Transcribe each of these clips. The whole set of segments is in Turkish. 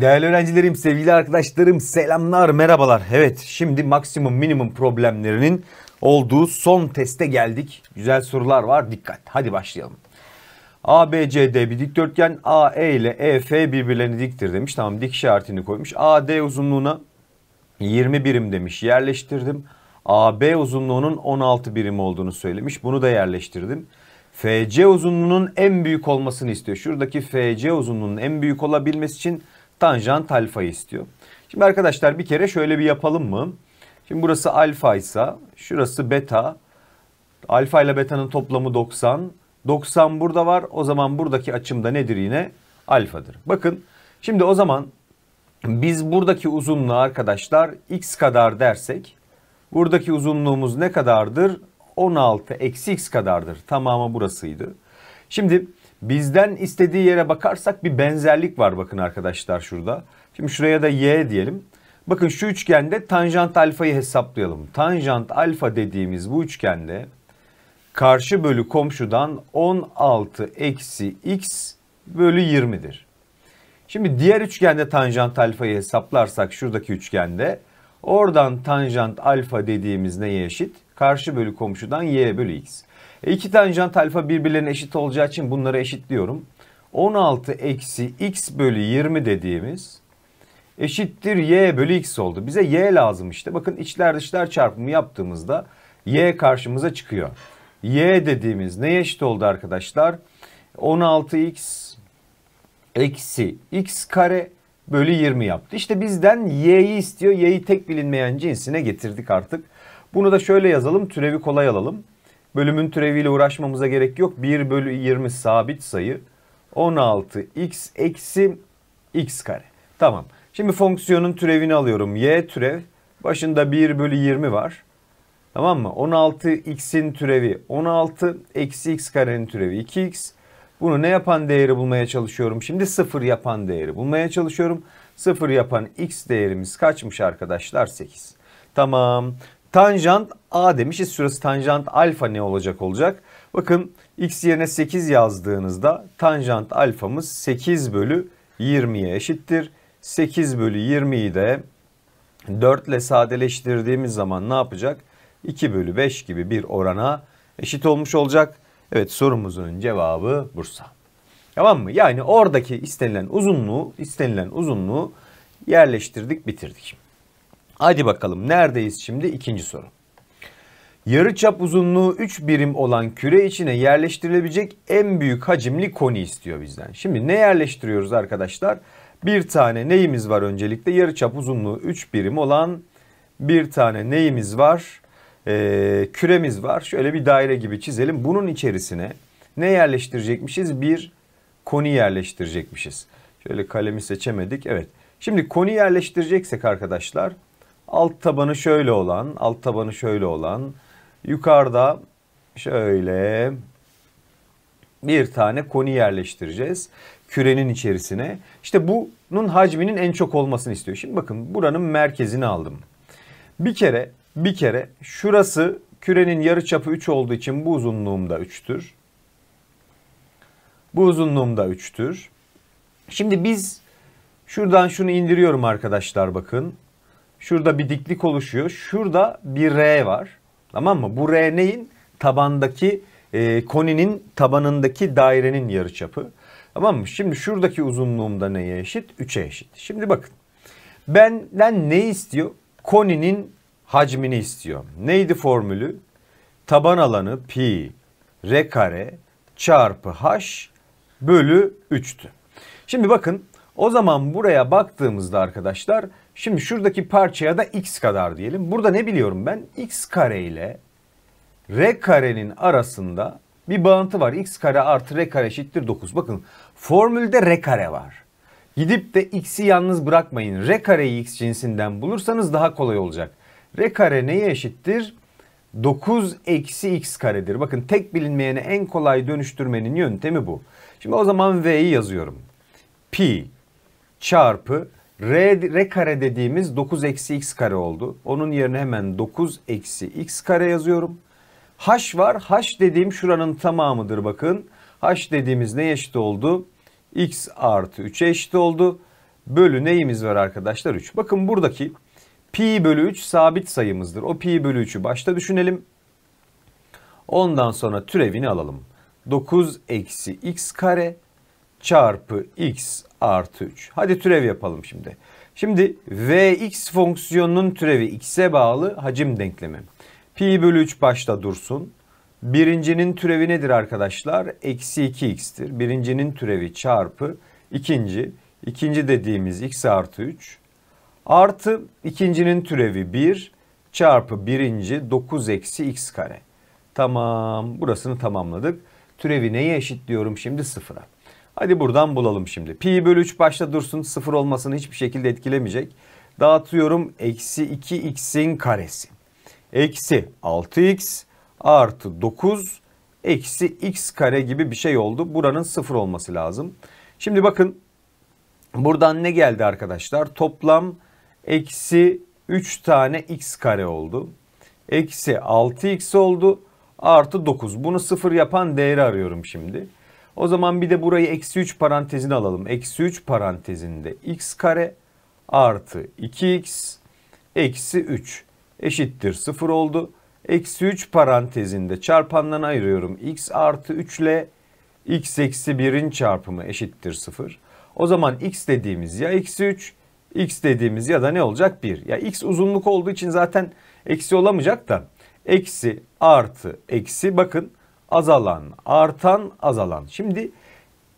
Değerli öğrencilerim, sevgili arkadaşlarım, selamlar, merhabalar. Evet, şimdi maksimum minimum problemlerinin olduğu son teste geldik. Güzel sorular var, dikkat. Hadi başlayalım. ABCD bir dikdörtgen, AE ile EF birbirlerini diktir demiş. Tamam, dik işaretini koymuş. AD uzunluğuna 20 birim demiş, yerleştirdim. AB uzunluğunun 16 birim olduğunu söylemiş. Bunu da yerleştirdim. FC uzunluğunun en büyük olmasını istiyor. Şuradaki FC uzunluğunun en büyük olabilmesi için tanjant alfa istiyor. Şimdi arkadaşlar bir kere şöyle bir yapalım mı? Şimdi burası alfa ise şurası beta. Alfa ile beta'nın toplamı 90. 90 burada var. O zaman buradaki açımda nedir yine? Alfadır. Bakın şimdi o zaman biz buradaki uzunluğu arkadaşlar x kadar dersek buradaki uzunluğumuz ne kadardır? 16 eksi x kadardır. Tamamı burasıydı. Şimdi Bizden istediği yere bakarsak bir benzerlik var bakın arkadaşlar şurada. Şimdi şuraya da y diyelim. Bakın şu üçgende tanjant alfayı hesaplayalım. Tanjant alfa dediğimiz bu üçgende karşı bölü komşudan 16 eksi x bölü 20'dir. Şimdi diğer üçgende tanjant alfayı hesaplarsak şuradaki üçgende oradan tanjant alfa dediğimiz neye eşit? Karşı bölü komşudan y bölü x. E, iki tanjant alfa birbirlerine eşit olacağı için bunları eşitliyorum. 16 eksi x bölü 20 dediğimiz eşittir y bölü x oldu. Bize y lazım işte. Bakın içler dışlar çarpımı yaptığımızda y karşımıza çıkıyor. y dediğimiz neye eşit oldu arkadaşlar? 16x eksi x kare bölü 20 yaptı. İşte bizden y'yi istiyor. y'yi tek bilinmeyen cinsine getirdik artık. Bunu da şöyle yazalım. Türevi kolay alalım. Bölümün türeviyle uğraşmamıza gerek yok. 1 bölü 20 sabit sayı. 16 x eksi x kare. Tamam. Şimdi fonksiyonun türevini alıyorum. Y türev. Başında 1 bölü 20 var. Tamam mı? 16 x'in türevi 16 eksi x karenin türevi 2x. Bunu ne yapan değeri bulmaya çalışıyorum? Şimdi 0 yapan değeri bulmaya çalışıyorum. 0 yapan x değerimiz kaçmış arkadaşlar? 8. Tamam. Tanjant A demişiz. Şurası tanjant alfa ne olacak olacak. Bakın x yerine 8 yazdığınızda tanjant alfamız 8 bölü 20'ye eşittir. 8 bölü 20'yi de 4 ile sadeleştirdiğimiz zaman ne yapacak? 2 bölü 5 gibi bir orana eşit olmuş olacak. Evet sorumuzun cevabı Bursa. Tamam mı? Yani oradaki istenilen uzunluğu, istenilen uzunluğu yerleştirdik, bitirdik. Hadi bakalım neredeyiz şimdi ikinci soru. Yarıçap uzunluğu 3 birim olan küre içine yerleştirilebilecek en büyük hacimli koni istiyor bizden. Şimdi ne yerleştiriyoruz arkadaşlar? Bir tane neyimiz var öncelikle? Yarıçap uzunluğu 3 birim olan bir tane neyimiz var? Ee, küremiz var. Şöyle bir daire gibi çizelim. Bunun içerisine ne yerleştirecekmişiz? Bir koni yerleştirecekmişiz. Şöyle kalemi seçemedik. Evet. Şimdi koni yerleştireceksek arkadaşlar alt tabanı şöyle olan, alt tabanı şöyle olan, yukarıda şöyle bir tane koni yerleştireceğiz kürenin içerisine. İşte bunun hacminin en çok olmasını istiyor. Şimdi bakın buranın merkezini aldım. Bir kere bir kere şurası kürenin yarı çapı 3 olduğu için bu uzunluğum da 3'tür. Bu uzunluğum da 3'tür. Şimdi biz şuradan şunu indiriyorum arkadaşlar bakın. Şurada bir diklik oluşuyor. Şurada bir R var. Tamam mı? Bu R neyin? Tabandaki e, koninin tabanındaki dairenin yarıçapı. Tamam mı? Şimdi şuradaki uzunluğumda neye eşit? 3'e eşit. Şimdi bakın. Benden ne istiyor? Koninin hacmini istiyor. Neydi formülü? Taban alanı pi r kare çarpı h bölü 3'tü. Şimdi bakın o zaman buraya baktığımızda arkadaşlar Şimdi şuradaki parçaya da x kadar diyelim. Burada ne biliyorum ben? x kare ile r karenin arasında bir bağıntı var. x kare artı r kare eşittir 9. Bakın formülde r kare var. Gidip de x'i yalnız bırakmayın. R kareyi x cinsinden bulursanız daha kolay olacak. R kare neye eşittir? 9 eksi x karedir. Bakın tek bilinmeyene en kolay dönüştürmenin yöntemi bu. Şimdi o zaman v'yi yazıyorum. Pi çarpı R, R kare dediğimiz 9 eksi x kare oldu. Onun yerine hemen 9 eksi x kare yazıyorum. H var. H dediğim şuranın tamamıdır bakın. H dediğimiz ne eşit oldu? X artı 3'e eşit oldu. Bölü neyimiz var arkadaşlar? 3. Bakın buradaki pi bölü 3 sabit sayımızdır. O pi bölü 3'ü başta düşünelim. Ondan sonra türevini alalım. 9 eksi x kare çarpı x artı 3. Hadi türev yapalım şimdi. Şimdi Vx fonksiyonunun türevi x'e bağlı hacim denklemi. Pi bölü 3 başta dursun. Birincinin türevi nedir arkadaşlar? Eksi 2x'tir. Birincinin türevi çarpı ikinci. İkinci dediğimiz x artı 3. Artı ikincinin türevi 1 çarpı birinci 9 eksi x kare. Tamam burasını tamamladık. Türevi neye eşitliyorum şimdi sıfıra. Hadi buradan bulalım şimdi. Pi bölü 3 başta dursun. Sıfır olmasını hiçbir şekilde etkilemeyecek. Dağıtıyorum. Eksi 2x'in karesi. Eksi 6x artı 9 eksi x kare gibi bir şey oldu. Buranın sıfır olması lazım. Şimdi bakın buradan ne geldi arkadaşlar? Toplam eksi 3 tane x kare oldu. Eksi 6x oldu artı 9. Bunu sıfır yapan değeri arıyorum şimdi. O zaman bir de burayı eksi 3 parantezine alalım. Eksi 3 parantezinde x kare artı 2x eksi 3 eşittir 0 oldu. Eksi 3 parantezinde çarpandan ayırıyorum. x artı 3 ile x eksi 1'in çarpımı eşittir 0. O zaman x dediğimiz ya eksi 3 x dediğimiz ya da ne olacak 1. Ya x uzunluk olduğu için zaten eksi olamayacak da eksi artı eksi bakın azalan, artan, azalan. Şimdi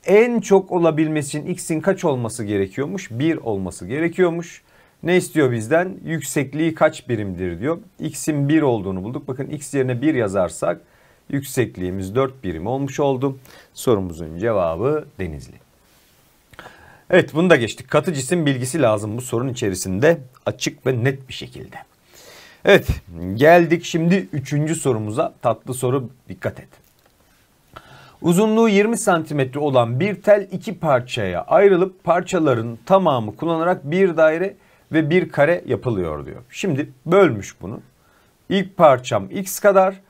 en çok olabilmesi için x'in kaç olması gerekiyormuş? 1 olması gerekiyormuş. Ne istiyor bizden? Yüksekliği kaç birimdir diyor. X'in 1 olduğunu bulduk. Bakın x yerine 1 yazarsak yüksekliğimiz 4 birim olmuş oldu. Sorumuzun cevabı Denizli. Evet bunu da geçtik. Katı cisim bilgisi lazım bu sorun içerisinde açık ve net bir şekilde. Evet geldik şimdi üçüncü sorumuza. Tatlı soru dikkat et. Uzunluğu 20 cm olan bir tel iki parçaya ayrılıp parçaların tamamı kullanarak bir daire ve bir kare yapılıyor diyor. Şimdi bölmüş bunu. İlk parçam x kadar.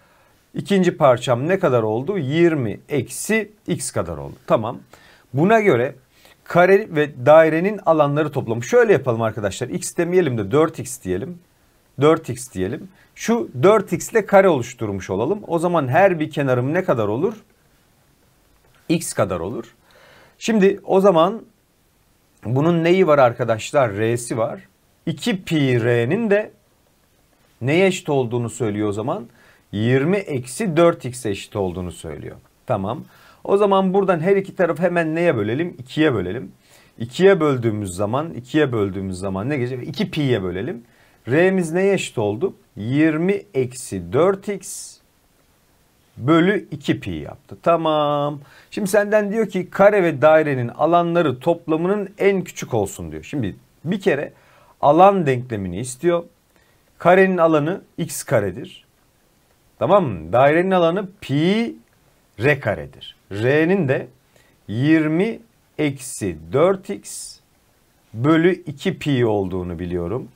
ikinci parçam ne kadar oldu? 20 eksi x kadar oldu. Tamam. Buna göre kare ve dairenin alanları toplamı. Şöyle yapalım arkadaşlar. X demeyelim de 4x diyelim. 4x diyelim. Şu 4x ile kare oluşturmuş olalım. O zaman her bir kenarım ne kadar olur? x kadar olur. Şimdi o zaman bunun neyi var arkadaşlar? R'si var. 2 pi r'nin de neye eşit olduğunu söylüyor o zaman? 20 eksi 4x eşit olduğunu söylüyor. Tamam. O zaman buradan her iki tarafı hemen neye bölelim? 2'ye bölelim. 2'ye böldüğümüz zaman 2'ye böldüğümüz zaman ne gelecek? 2 pi'ye bölelim. R'miz neye eşit oldu? 20 eksi 4x bölü 2 pi yaptı. Tamam. Şimdi senden diyor ki kare ve dairenin alanları toplamının en küçük olsun diyor. Şimdi bir kere alan denklemini istiyor. Karenin alanı x karedir. Tamam mı? Dairenin alanı pi r karedir. R'nin de 20 eksi 4x bölü 2 pi olduğunu biliyorum.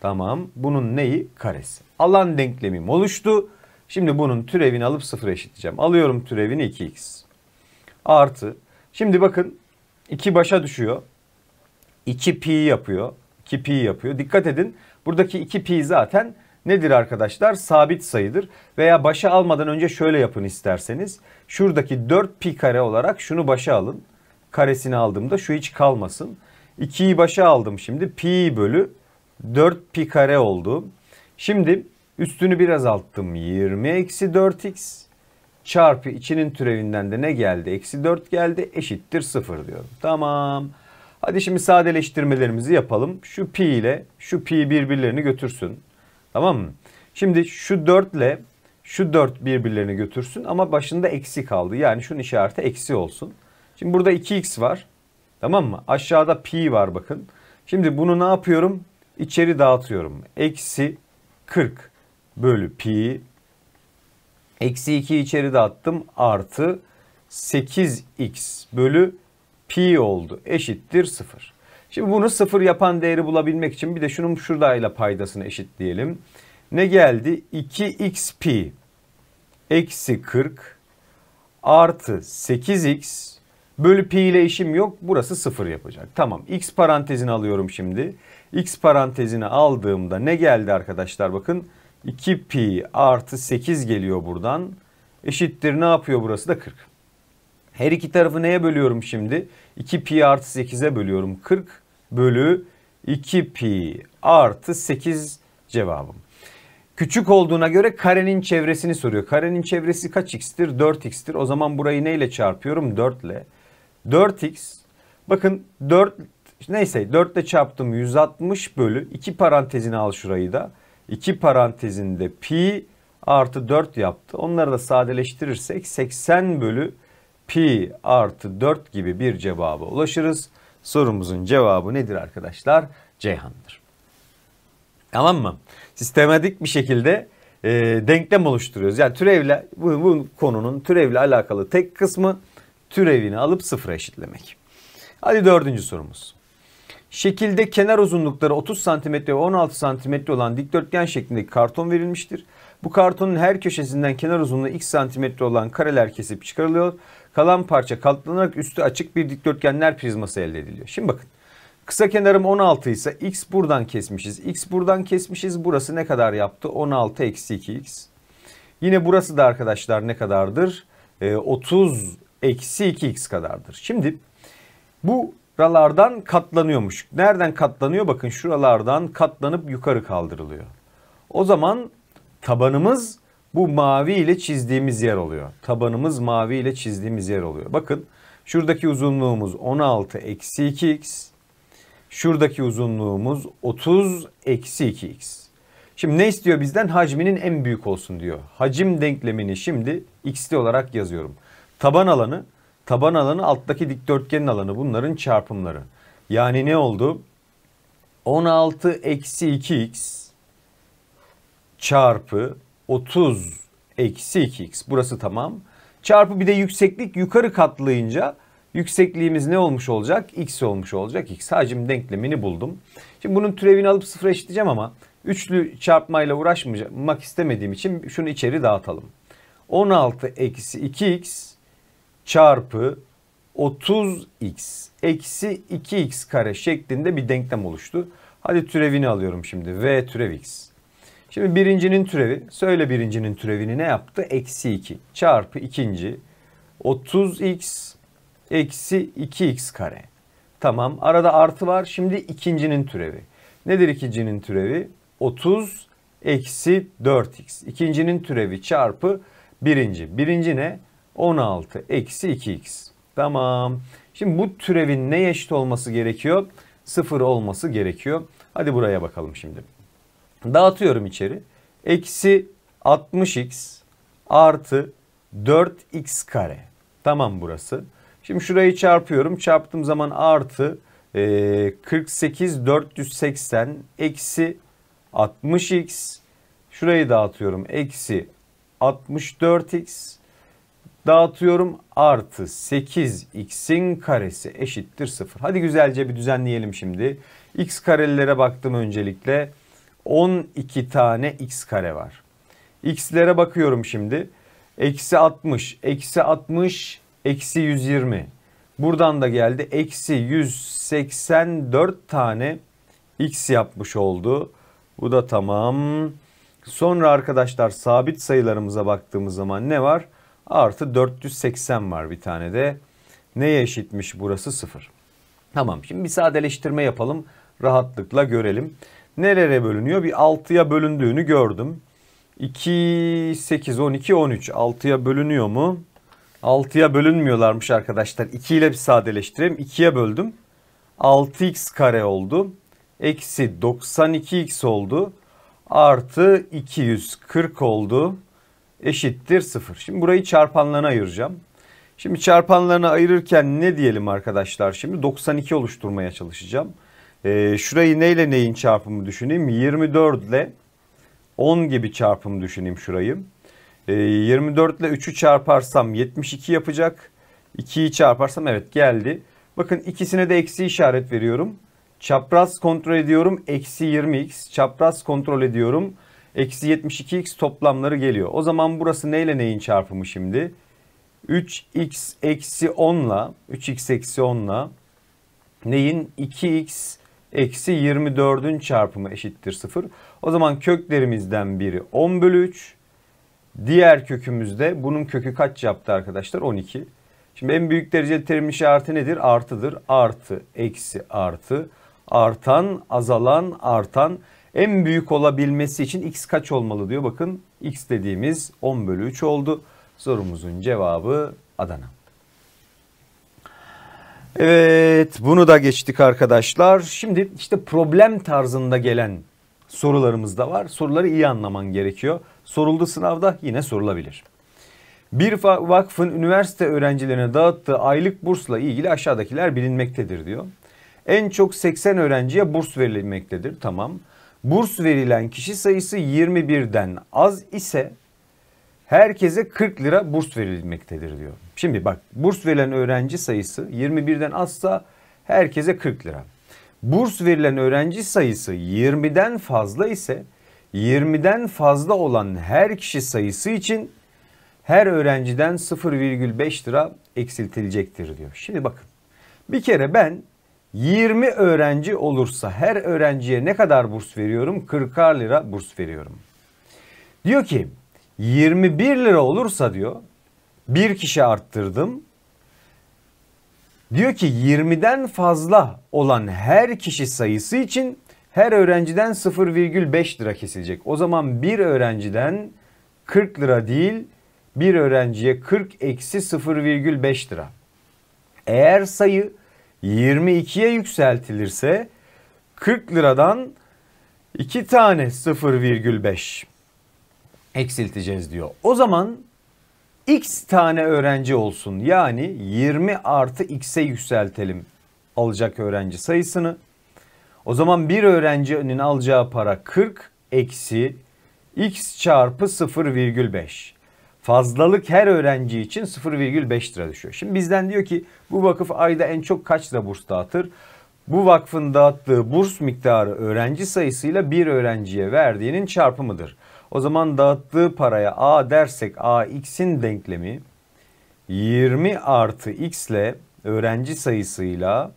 Tamam. Bunun neyi? Karesi. Alan denklemim oluştu. Şimdi bunun türevini alıp sıfır eşitleyeceğim. Alıyorum türevini 2x. Artı. Şimdi bakın 2 başa düşüyor. 2 pi yapıyor. 2 pi yapıyor. Dikkat edin. Buradaki 2 pi zaten nedir arkadaşlar? Sabit sayıdır. Veya başa almadan önce şöyle yapın isterseniz. Şuradaki 4 pi kare olarak şunu başa alın. Karesini aldığımda şu hiç kalmasın. 2'yi başa aldım şimdi. Pi bölü 4 pi kare oldu. Şimdi Üstünü bir azalttım. 20 eksi 4x çarpı içinin türevinden de ne geldi? Eksi 4 geldi eşittir 0 diyorum. Tamam. Hadi şimdi sadeleştirmelerimizi yapalım. Şu pi ile şu pi birbirlerini götürsün. Tamam mı? Şimdi şu 4 ile şu 4 birbirlerini götürsün ama başında eksi kaldı. Yani şunun işareti eksi olsun. Şimdi burada 2x var. Tamam mı? Aşağıda pi var bakın. Şimdi bunu ne yapıyorum? İçeri dağıtıyorum. Eksi 40 bölü pi. Eksi 2 içeri de attım. Artı 8x bölü pi oldu. Eşittir 0. Şimdi bunu 0 yapan değeri bulabilmek için bir de şunun şuradayla paydasını eşitleyelim. Ne geldi? 2x pi eksi 40 artı 8x bölü pi ile işim yok. Burası 0 yapacak. Tamam. X parantezini alıyorum şimdi. X parantezini aldığımda ne geldi arkadaşlar? Bakın 2 pi artı 8 geliyor buradan. Eşittir ne yapıyor burası da 40. Her iki tarafı neye bölüyorum şimdi? 2 pi artı 8'e bölüyorum. 40 bölü 2 pi artı 8 cevabım. Küçük olduğuna göre karenin çevresini soruyor. Karenin çevresi kaç x'tir? 4x'tir. O zaman burayı neyle çarpıyorum? 4 ile. 4x. Bakın 4 neyse 4 ile çarptım 160 bölü 2 parantezine al şurayı da. 2 parantezinde pi artı 4 yaptı. Onları da sadeleştirirsek 80 bölü pi artı 4 gibi bir cevaba ulaşırız. Sorumuzun cevabı nedir arkadaşlar? Ceyhan'dır. Tamam mı? Sistematik bir şekilde e, denklem oluşturuyoruz. Yani türevle bu, bu konunun türevle alakalı tek kısmı türevini alıp sıfıra eşitlemek. Hadi dördüncü sorumuz. Şekilde kenar uzunlukları 30 cm ve 16 cm olan dikdörtgen şeklindeki karton verilmiştir. Bu kartonun her köşesinden kenar uzunluğu x santimetre olan kareler kesip çıkarılıyor. Kalan parça katlanarak üstü açık bir dikdörtgenler prizması elde ediliyor. Şimdi bakın. Kısa kenarım 16 ise x buradan kesmişiz. x buradan kesmişiz. Burası ne kadar yaptı? 16 eksi 2x. Yine burası da arkadaşlar ne kadardır? E, ee, 30 eksi 2x kadardır. Şimdi bu şuralardan katlanıyormuş. Nereden katlanıyor? Bakın şuralardan katlanıp yukarı kaldırılıyor. O zaman tabanımız bu mavi ile çizdiğimiz yer oluyor. Tabanımız mavi ile çizdiğimiz yer oluyor. Bakın şuradaki uzunluğumuz 16 eksi 2x. Şuradaki uzunluğumuz 30 eksi 2x. Şimdi ne istiyor bizden? Hacminin en büyük olsun diyor. Hacim denklemini şimdi x'li olarak yazıyorum. Taban alanı Taban alanı alttaki dikdörtgenin alanı bunların çarpımları. Yani ne oldu? 16 eksi 2x çarpı 30 eksi 2x burası tamam. Çarpı bir de yükseklik yukarı katlayınca yüksekliğimiz ne olmuş olacak? X olmuş olacak. X hacim denklemini buldum. Şimdi bunun türevini alıp sıfıra eşitleyeceğim ama üçlü çarpmayla uğraşmak istemediğim için şunu içeri dağıtalım. 16 eksi 2x çarpı 30x eksi 2x kare şeklinde bir denklem oluştu. Hadi türevini alıyorum şimdi. V türev x. Şimdi birincinin türevi. Söyle birincinin türevini ne yaptı? Eksi 2 çarpı ikinci 30x eksi 2x kare. Tamam arada artı var. Şimdi ikincinin türevi. Nedir ikincinin türevi? 30 eksi 4x. İkincinin türevi çarpı birinci. Birinci ne? 16 eksi 2x. Tamam. Şimdi bu türevin ne eşit olması gerekiyor? 0 olması gerekiyor. Hadi buraya bakalım şimdi. Dağıtıyorum içeri. Eksi 60x artı 4x kare. Tamam burası. Şimdi şurayı çarpıyorum. Çarptığım zaman artı e, 48 480 eksi 60x. Şurayı dağıtıyorum. Eksi 64x dağıtıyorum. Artı 8x'in karesi eşittir 0. Hadi güzelce bir düzenleyelim şimdi. x karelilere baktım öncelikle. 12 tane x kare var. x'lere bakıyorum şimdi. Eksi 60, eksi 60, eksi 120. Buradan da geldi. Eksi 184 tane x yapmış oldu. Bu da tamam. Sonra arkadaşlar sabit sayılarımıza baktığımız zaman ne var? Artı 480 var bir tane de. Neye eşitmiş burası? sıfır. Tamam şimdi bir sadeleştirme yapalım. Rahatlıkla görelim. Nerelere bölünüyor? Bir 6'ya bölündüğünü gördüm. 2, 8, 12, 13. 6'ya bölünüyor mu? 6'ya bölünmüyorlarmış arkadaşlar. 2 ile bir sadeleştireyim. 2'ye böldüm. 6x kare oldu. Eksi 92x oldu. Artı 240 oldu eşittir 0. Şimdi burayı çarpanlarına ayıracağım. Şimdi çarpanlarına ayırırken ne diyelim arkadaşlar? Şimdi 92 oluşturmaya çalışacağım. Ee, şurayı neyle neyin çarpımı düşüneyim? 24 ile 10 gibi çarpım düşüneyim şurayı. Ee, 24 ile 3'ü çarparsam 72 yapacak. 2'yi çarparsam evet geldi. Bakın ikisine de eksi işaret veriyorum. Çapraz kontrol ediyorum. Eksi 20x. Çapraz kontrol ediyorum. Eksi 72x toplamları geliyor. O zaman burası neyle neyin çarpımı şimdi? 3x eksi 10 la 3x eksi 10 la neyin 2x eksi 24'ün çarpımı eşittir 0. O zaman köklerimizden biri 10 bölü 3. Diğer kökümüzde bunun kökü kaç yaptı arkadaşlar? 12. Şimdi en büyük dereceli terim işareti şey nedir? Artıdır. Artı, eksi, artı. Artan, azalan, artan. En büyük olabilmesi için x kaç olmalı diyor. Bakın x dediğimiz 10 bölü 3 oldu. Sorumuzun cevabı Adana. Evet bunu da geçtik arkadaşlar. Şimdi işte problem tarzında gelen sorularımız da var. Soruları iyi anlaman gerekiyor. Soruldu sınavda yine sorulabilir. Bir vakfın üniversite öğrencilerine dağıttığı aylık bursla ilgili aşağıdakiler bilinmektedir diyor. En çok 80 öğrenciye burs verilmektedir. Tamam burs verilen kişi sayısı 21'den az ise herkese 40 lira burs verilmektedir diyor. Şimdi bak burs verilen öğrenci sayısı 21'den azsa herkese 40 lira. Burs verilen öğrenci sayısı 20'den fazla ise 20'den fazla olan her kişi sayısı için her öğrenciden 0,5 lira eksiltilecektir diyor. Şimdi bakın bir kere ben 20 öğrenci olursa her öğrenciye ne kadar burs veriyorum? 40 lira burs veriyorum. Diyor ki 21 lira olursa diyor bir kişi arttırdım. Diyor ki 20'den fazla olan her kişi sayısı için her öğrenciden 0,5 lira kesilecek. O zaman bir öğrenciden 40 lira değil bir öğrenciye 40 eksi 0,5 lira. Eğer sayı 22'ye yükseltilirse 40 liradan 2 tane 0,5 eksilteceğiz diyor. O zaman x tane öğrenci olsun yani 20 artı x'e yükseltelim alacak öğrenci sayısını. O zaman bir öğrencinin alacağı para 40 eksi x çarpı 0,5. Fazlalık her öğrenci için 0,5 lira düşüyor. Şimdi bizden diyor ki bu vakıf ayda en çok kaç lira burs dağıtır? Bu vakfın dağıttığı burs miktarı öğrenci sayısıyla bir öğrenciye verdiğinin çarpımıdır. O zaman dağıttığı paraya A dersek AX'in denklemi 20 artı X ile öğrenci sayısıyla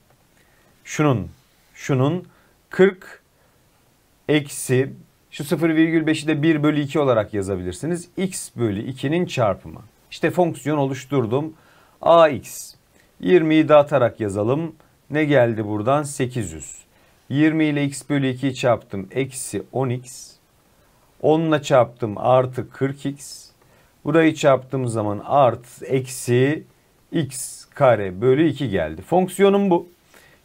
şunun şunun 40 eksi şu 0,5'i de 1 bölü 2 olarak yazabilirsiniz. x bölü 2'nin çarpımı. İşte fonksiyon oluşturdum. ax 20'yi dağıtarak yazalım. Ne geldi buradan? 800. 20 ile x bölü 2'yi çarptım. Eksi 10x. 10'la ile çarptım artı 40x. Burayı çarptığım zaman artı eksi x kare bölü 2 geldi. Fonksiyonum bu.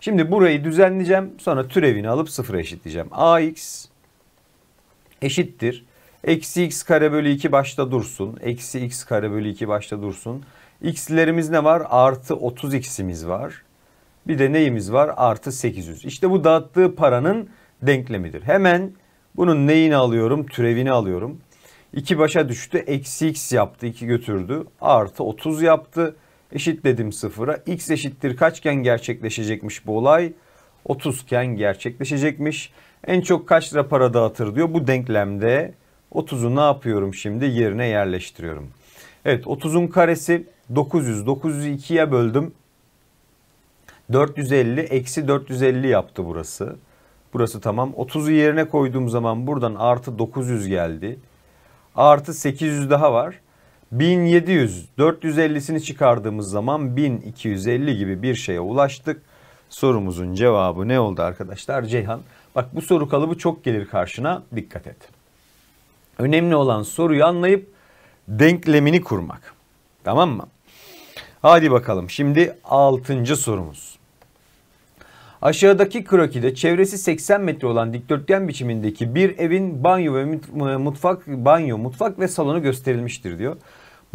Şimdi burayı düzenleyeceğim. Sonra türevini alıp sıfıra eşitleyeceğim. ax eşittir. Eksi x kare bölü 2 başta dursun. Eksi x kare bölü 2 başta dursun. X'lerimiz ne var? Artı 30x'imiz var. Bir de neyimiz var? Artı 800. İşte bu dağıttığı paranın denklemidir. Hemen bunun neyini alıyorum? Türevini alıyorum. 2 başa düştü. Eksi x yaptı. 2 götürdü. Artı 30 yaptı. Eşitledim sıfıra. X eşittir kaçken gerçekleşecekmiş bu olay? 30 iken gerçekleşecekmiş. En çok kaç lira para dağıtır diyor. Bu denklemde 30'u ne yapıyorum şimdi yerine yerleştiriyorum. Evet 30'un karesi 900. 900'ü 2'ye böldüm. 450 eksi 450 yaptı burası. Burası tamam. 30'u yerine koyduğum zaman buradan artı 900 geldi. Artı 800 daha var. 1700 450'sini çıkardığımız zaman 1250 gibi bir şeye ulaştık. Sorumuzun cevabı ne oldu arkadaşlar? Ceyhan Bak bu soru kalıbı çok gelir karşına dikkat et. Önemli olan soruyu anlayıp denklemini kurmak. Tamam mı? Hadi bakalım şimdi 6. sorumuz. Aşağıdaki krokide çevresi 80 metre olan dikdörtgen biçimindeki bir evin banyo ve e, mutfak banyo, mutfak ve salonu gösterilmiştir diyor.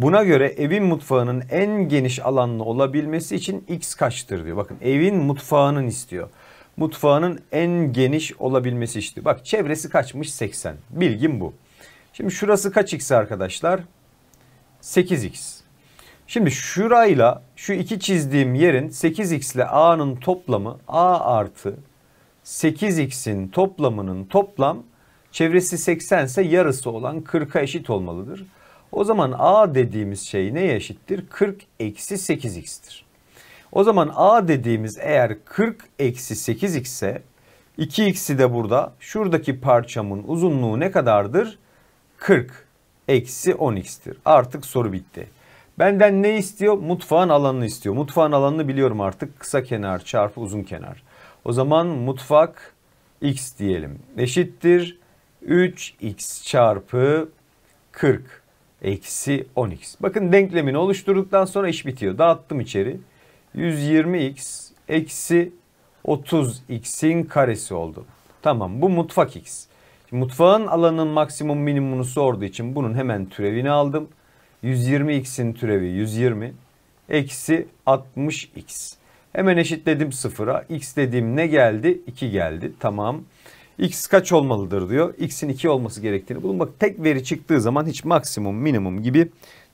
Buna göre evin mutfağının en geniş alanlı olabilmesi için x kaçtır diyor. Bakın evin mutfağının istiyor mutfağının en geniş olabilmesi işte. Bak çevresi kaçmış 80. Bilgim bu. Şimdi şurası kaç x arkadaşlar? 8x. Şimdi şurayla şu iki çizdiğim yerin 8x ile a'nın toplamı a artı 8x'in toplamının toplam çevresi 80 ise yarısı olan 40'a eşit olmalıdır. O zaman a dediğimiz şey neye eşittir? 40 eksi 8x'tir. O zaman a dediğimiz eğer 40 eksi 8x ise 2x'i de burada şuradaki parçamın uzunluğu ne kadardır? 40 eksi 10x'tir. Artık soru bitti. Benden ne istiyor? Mutfağın alanını istiyor. Mutfağın alanını biliyorum artık. Kısa kenar çarpı uzun kenar. O zaman mutfak x diyelim. Eşittir 3x çarpı 40 eksi 10x. Bakın denklemini oluşturduktan sonra iş bitiyor. Dağıttım içeri. 120x eksi 30x'in karesi oldu. Tamam bu mutfak x. Şimdi mutfağın alanının maksimum minimumunu sorduğu için bunun hemen türevini aldım. 120x'in türevi 120 eksi 60x. Hemen eşitledim sıfıra. X dediğim ne geldi? 2 geldi. Tamam. X kaç olmalıdır diyor. X'in 2 olması gerektiğini bulun. Bak tek veri çıktığı zaman hiç maksimum minimum gibi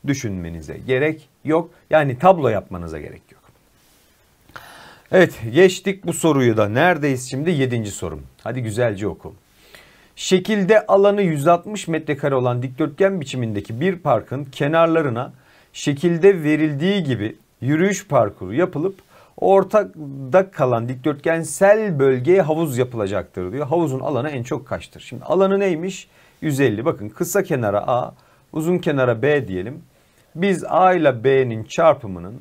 düşünmenize gerek yok. Yani tablo yapmanıza gerek yok. Evet geçtik bu soruyu da. Neredeyiz şimdi? Yedinci sorum. Hadi güzelce oku. Şekilde alanı 160 metrekare olan dikdörtgen biçimindeki bir parkın kenarlarına şekilde verildiği gibi yürüyüş parkuru yapılıp ortada kalan dikdörtgensel bölgeye havuz yapılacaktır diyor. Havuzun alanı en çok kaçtır? Şimdi alanı neymiş? 150. Bakın kısa kenara A, uzun kenara B diyelim. Biz A ile B'nin çarpımının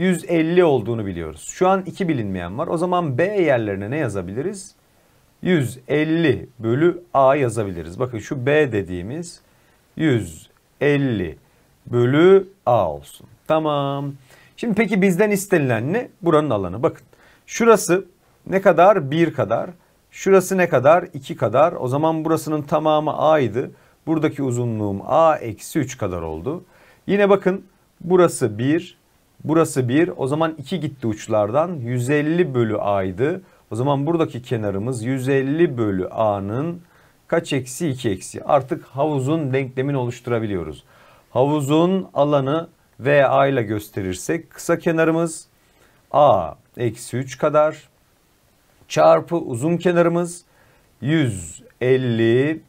150 olduğunu biliyoruz. Şu an 2 bilinmeyen var. O zaman B yerlerine ne yazabiliriz? 150 bölü A yazabiliriz. Bakın şu B dediğimiz 150 bölü A olsun. Tamam. Şimdi peki bizden istenilen ne? Buranın alanı. Bakın şurası ne kadar? 1 kadar. Şurası ne kadar? 2 kadar. O zaman burasının tamamı A'ydı. Buradaki uzunluğum A eksi 3 kadar oldu. Yine bakın burası 1, Burası 1. O zaman 2 gitti uçlardan. 150 bölü a'ydı. O zaman buradaki kenarımız 150 bölü a'nın kaç eksi 2 eksi. Artık havuzun denklemini oluşturabiliyoruz. Havuzun alanı v a ile gösterirsek kısa kenarımız a eksi 3 kadar çarpı uzun kenarımız 150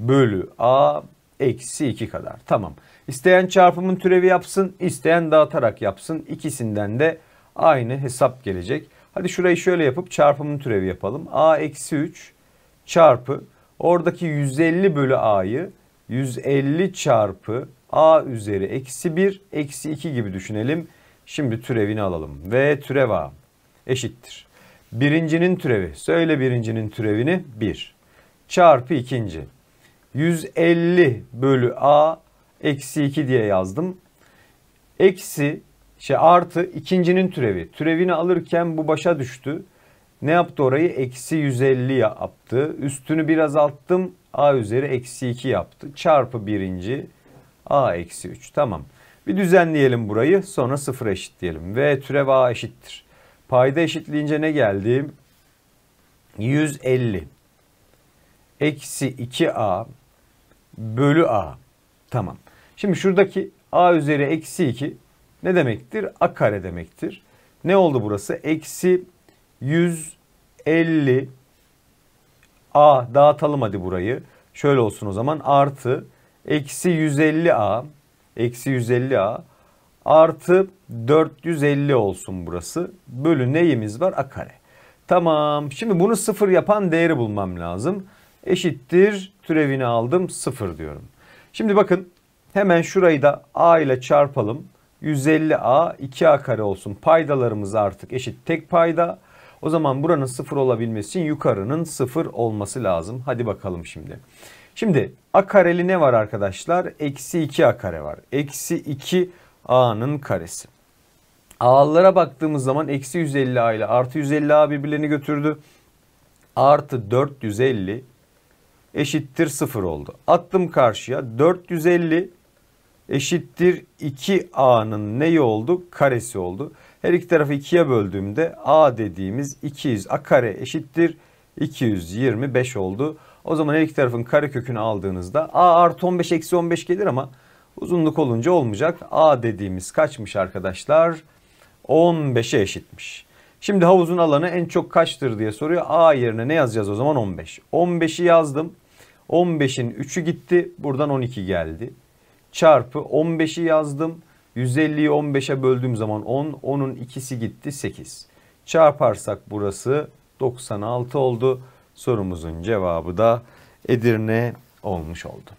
bölü a eksi 2 kadar. Tamam. İsteyen çarpımın türevi yapsın, isteyen dağıtarak yapsın. İkisinden de aynı hesap gelecek. Hadi şurayı şöyle yapıp çarpımın türevi yapalım. A eksi 3 çarpı oradaki 150 bölü A'yı 150 çarpı A üzeri eksi 1 eksi 2 gibi düşünelim. Şimdi türevini alalım. V türev A eşittir. Birincinin türevi. Söyle birincinin türevini 1. Çarpı ikinci. 150 bölü A eksi 2 diye yazdım. Eksi şey artı ikincinin türevi. Türevini alırken bu başa düştü. Ne yaptı orayı? Eksi 150 yaptı. Üstünü biraz alttım. A üzeri eksi 2 yaptı. Çarpı birinci. A eksi 3. Tamam. Bir düzenleyelim burayı. Sonra sıfır eşitleyelim. V türev A eşittir. Payda eşitleyince ne geldi? 150. Eksi 2A bölü A. Tamam. Şimdi şuradaki a üzeri eksi 2 ne demektir? a kare demektir. Ne oldu burası? Eksi 150 a dağıtalım hadi burayı. Şöyle olsun o zaman artı eksi 150 a eksi 150 a artı 450 olsun burası. Bölü neyimiz var? a kare. Tamam. Şimdi bunu sıfır yapan değeri bulmam lazım. Eşittir türevini aldım sıfır diyorum. Şimdi bakın Hemen şurayı da a ile çarpalım. 150a 2a kare olsun. Paydalarımız artık eşit tek payda. O zaman buranın sıfır olabilmesi için yukarının sıfır olması lazım. Hadi bakalım şimdi. Şimdi a kareli ne var arkadaşlar? Eksi 2a kare var. Eksi 2a'nın karesi. A'lara baktığımız zaman eksi 150a ile artı 150a birbirlerini götürdü. Artı 450 eşittir 0 oldu. Attım karşıya 450 eşittir 2a'nın neyi oldu? Karesi oldu. Her iki tarafı 2'ye böldüğümde a dediğimiz 200 a kare eşittir 225 oldu. O zaman her iki tarafın kare kökünü aldığınızda a artı 15 eksi 15 gelir ama uzunluk olunca olmayacak. a dediğimiz kaçmış arkadaşlar? 15'e eşitmiş. Şimdi havuzun alanı en çok kaçtır diye soruyor. A yerine ne yazacağız o zaman 15. 15'i yazdım. 15'in 3'ü gitti. Buradan 12 geldi çarpı 15'i yazdım. 150'yi 15'e böldüğüm zaman 10. 10'un ikisi gitti 8. Çarparsak burası 96 oldu. Sorumuzun cevabı da Edirne olmuş oldu.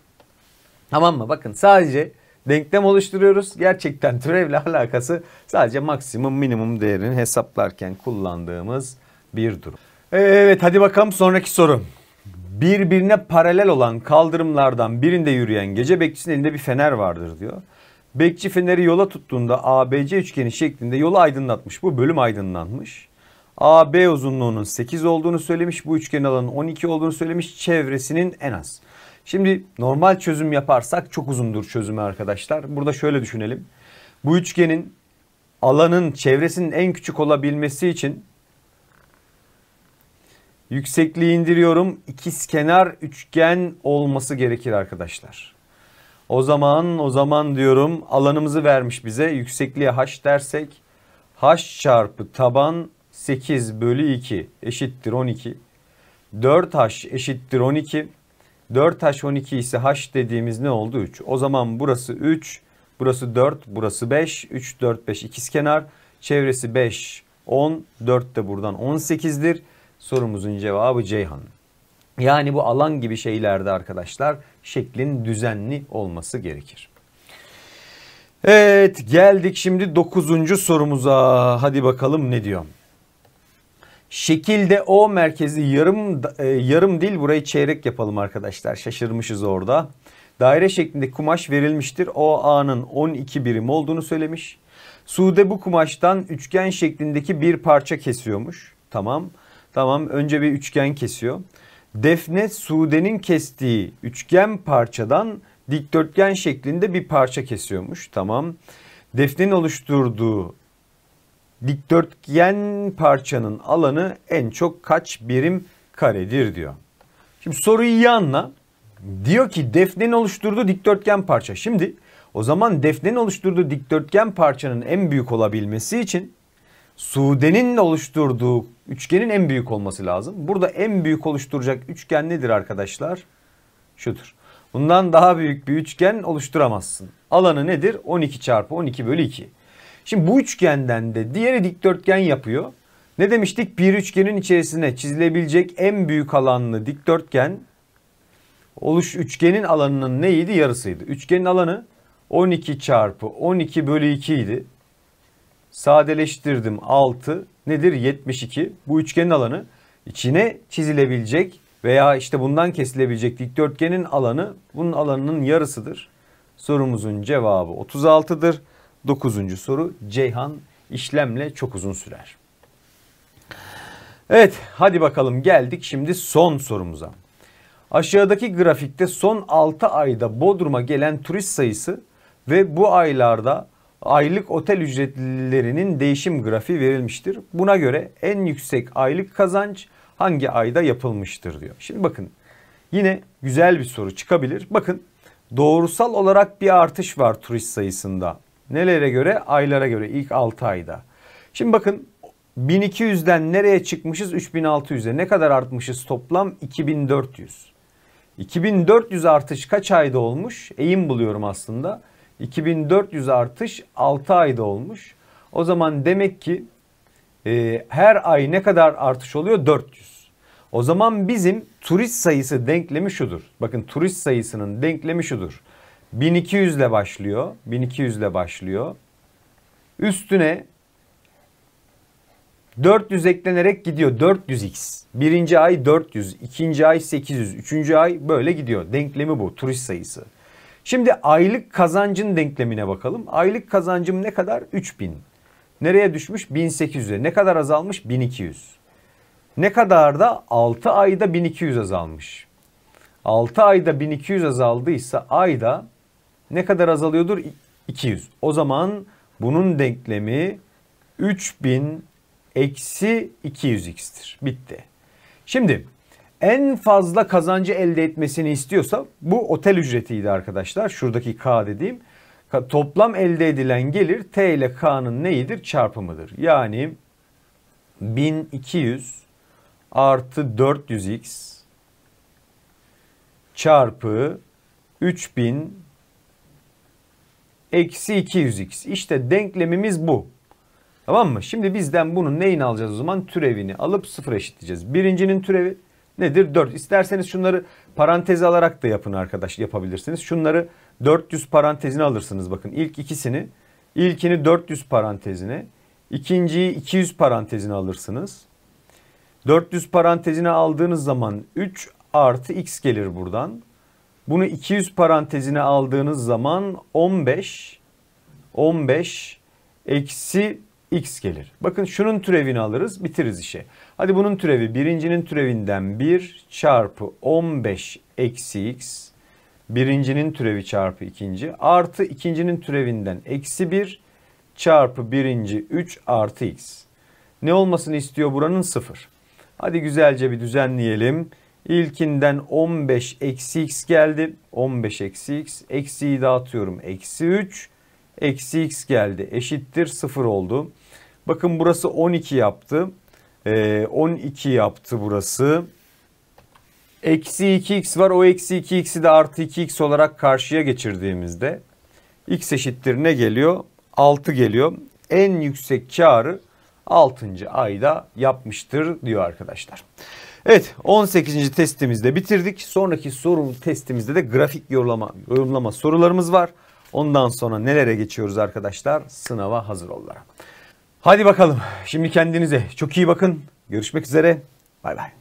Tamam mı? Bakın sadece denklem oluşturuyoruz. Gerçekten türevle alakası sadece maksimum minimum değerini hesaplarken kullandığımız bir durum. Evet hadi bakalım sonraki sorum birbirine paralel olan kaldırımlardan birinde yürüyen gece bekçisinin elinde bir fener vardır diyor. Bekçi feneri yola tuttuğunda ABC üçgeni şeklinde yolu aydınlatmış. Bu bölüm aydınlanmış. AB uzunluğunun 8 olduğunu söylemiş. Bu üçgen alanın 12 olduğunu söylemiş. Çevresinin en az. Şimdi normal çözüm yaparsak çok uzundur çözümü arkadaşlar. Burada şöyle düşünelim. Bu üçgenin alanın çevresinin en küçük olabilmesi için Yüksekliği indiriyorum. İkiz kenar üçgen olması gerekir arkadaşlar. O zaman o zaman diyorum alanımızı vermiş bize. Yüksekliğe h dersek h çarpı taban 8 bölü 2 eşittir 12. 4h eşittir 12. 4h 12 ise h dediğimiz ne oldu? 3. O zaman burası 3, burası 4, burası 5. 3, 4, 5 ikiz kenar. Çevresi 5, 10. 4 de buradan 18'dir. Sorumuzun cevabı Ceyhan. Yani bu alan gibi şeylerde arkadaşlar şeklin düzenli olması gerekir. Evet geldik şimdi dokuzuncu sorumuza. Hadi bakalım ne diyor. Şekilde O merkezi yarım e, yarım dil burayı çeyrek yapalım arkadaşlar. Şaşırmışız orada. Daire şeklinde kumaş verilmiştir. O A'nın 12 birim olduğunu söylemiş. Sude bu kumaştan üçgen şeklindeki bir parça kesiyormuş. Tamam. Tamam önce bir üçgen kesiyor. Defne Sude'nin kestiği üçgen parçadan dikdörtgen şeklinde bir parça kesiyormuş. Tamam. Defne'nin oluşturduğu dikdörtgen parçanın alanı en çok kaç birim karedir diyor. Şimdi soruyu iyi anla. Diyor ki defnenin oluşturduğu dikdörtgen parça. Şimdi o zaman defnenin oluşturduğu dikdörtgen parçanın en büyük olabilmesi için Sude'nin oluşturduğu üçgenin en büyük olması lazım. Burada en büyük oluşturacak üçgen nedir arkadaşlar? Şudur. Bundan daha büyük bir üçgen oluşturamazsın. Alanı nedir? 12 çarpı 12 bölü 2. Şimdi bu üçgenden de diğeri dikdörtgen yapıyor. Ne demiştik? Bir üçgenin içerisine çizilebilecek en büyük alanlı dikdörtgen oluş üçgenin alanının neydi? Yarısıydı. Üçgenin alanı 12 çarpı 12 bölü 2 idi sadeleştirdim 6 nedir 72 bu üçgenin alanı içine çizilebilecek veya işte bundan kesilebilecek dikdörtgenin alanı bunun alanının yarısıdır. Sorumuzun cevabı 36'dır. 9. soru Ceyhan işlemle çok uzun sürer. Evet hadi bakalım geldik şimdi son sorumuza. Aşağıdaki grafikte son 6 ayda Bodrum'a gelen turist sayısı ve bu aylarda aylık otel ücretlerinin değişim grafiği verilmiştir. Buna göre en yüksek aylık kazanç hangi ayda yapılmıştır diyor. Şimdi bakın yine güzel bir soru çıkabilir. Bakın doğrusal olarak bir artış var turist sayısında. Nelere göre? Aylara göre ilk 6 ayda. Şimdi bakın 1200'den nereye çıkmışız? 3600'e. Ne kadar artmışız toplam? 2400. 2400 artış kaç ayda olmuş? Eğim buluyorum aslında. 2400 artış 6 ayda olmuş. O zaman demek ki e, her ay ne kadar artış oluyor? 400. O zaman bizim turist sayısı denklemi şudur. Bakın turist sayısının denklemi şudur. 1200 ile başlıyor. 1200 ile başlıyor. Üstüne 400 eklenerek gidiyor. 400x. Birinci ay 400, ikinci ay 800, üçüncü ay böyle gidiyor. Denklemi bu turist sayısı. Şimdi aylık kazancın denklemine bakalım. Aylık kazancım ne kadar? 3000. Nereye düşmüş? 1800'e. Ne kadar azalmış? 1200. Ne kadar da 6 ayda 1200 azalmış. 6 ayda 1200 azaldıysa ayda ne kadar azalıyordur? 200. O zaman bunun denklemi 3000 eksi 200x'tir. Bitti. Şimdi en fazla kazancı elde etmesini istiyorsa bu otel ücretiydi arkadaşlar. Şuradaki K dediğim. Toplam elde edilen gelir T ile K'nın neyidir? Çarpımıdır. Yani 1200 artı 400x çarpı 3000 eksi 200x. İşte denklemimiz bu. Tamam mı? Şimdi bizden bunun neyini alacağız o zaman? Türevini alıp sıfır eşitleyeceğiz. Birincinin türevi nedir? 4. İsterseniz şunları parantez alarak da yapın arkadaş yapabilirsiniz. Şunları 400 parantezine alırsınız bakın. İlk ikisini ilkini 400 parantezine, ikinciyi 200 parantezine alırsınız. 400 parantezine aldığınız zaman 3 artı x gelir buradan. Bunu 200 parantezine aldığınız zaman 15 15 eksi x gelir. Bakın şunun türevini alırız bitiriz işe. Hadi bunun türevi birincinin türevinden 1 çarpı 15 eksi x. Birincinin türevi çarpı ikinci artı ikincinin türevinden eksi 1 çarpı birinci 3 artı x. Ne olmasını istiyor buranın 0. Hadi güzelce bir düzenleyelim. İlkinden 15 eksi x geldi. 15 eksi x. Eksiyi dağıtıyorum. Eksi 3. Eksi x geldi. Eşittir 0 oldu. Bakın burası 12 yaptı. E, ee, 12 yaptı burası. Eksi 2x var. O eksi 2x'i de artı 2x olarak karşıya geçirdiğimizde x eşittir ne geliyor? 6 geliyor. En yüksek karı 6. ayda yapmıştır diyor arkadaşlar. Evet 18. testimizde bitirdik. Sonraki soru testimizde de grafik yorumlama, yorumlama sorularımız var. Ondan sonra nelere geçiyoruz arkadaşlar? Sınava hazır olarak. Hadi bakalım. Şimdi kendinize çok iyi bakın. Görüşmek üzere. Bay bay.